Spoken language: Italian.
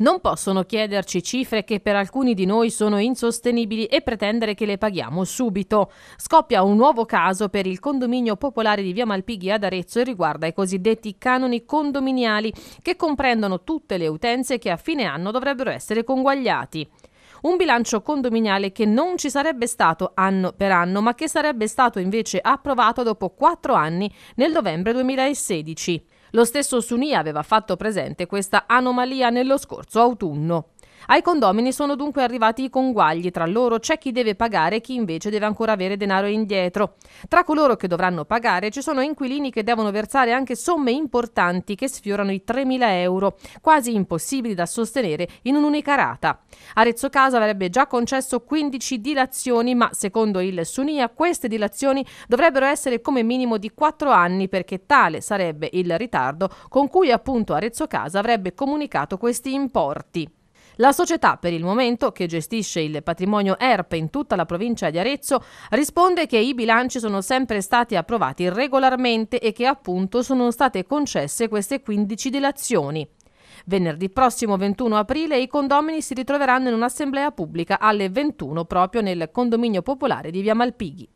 non possono chiederci cifre che per alcuni di noi sono insostenibili e pretendere che le paghiamo subito. Scoppia un nuovo caso per il condominio popolare di Via Malpighi ad Arezzo e riguarda i cosiddetti canoni condominiali che comprendono tutte le utenze che a fine anno dovrebbero essere conguagliati un bilancio condominiale che non ci sarebbe stato anno per anno, ma che sarebbe stato invece approvato dopo quattro anni nel novembre 2016. Lo stesso Sunia aveva fatto presente questa anomalia nello scorso autunno. Ai condomini sono dunque arrivati i conguagli, tra loro c'è chi deve pagare e chi invece deve ancora avere denaro indietro. Tra coloro che dovranno pagare ci sono inquilini che devono versare anche somme importanti che sfiorano i 3.000 euro, quasi impossibili da sostenere in un'unica rata. Arezzo Casa avrebbe già concesso 15 dilazioni, ma secondo il Sunia queste dilazioni dovrebbero essere come minimo di 4 anni perché tale sarebbe il ritardo con cui appunto Arezzo Casa avrebbe comunicato questi importi. La società per il momento, che gestisce il patrimonio ERP in tutta la provincia di Arezzo, risponde che i bilanci sono sempre stati approvati regolarmente e che appunto sono state concesse queste 15 delazioni. Venerdì prossimo 21 aprile i condomini si ritroveranno in un'assemblea pubblica alle 21 proprio nel condominio popolare di Via Malpighi.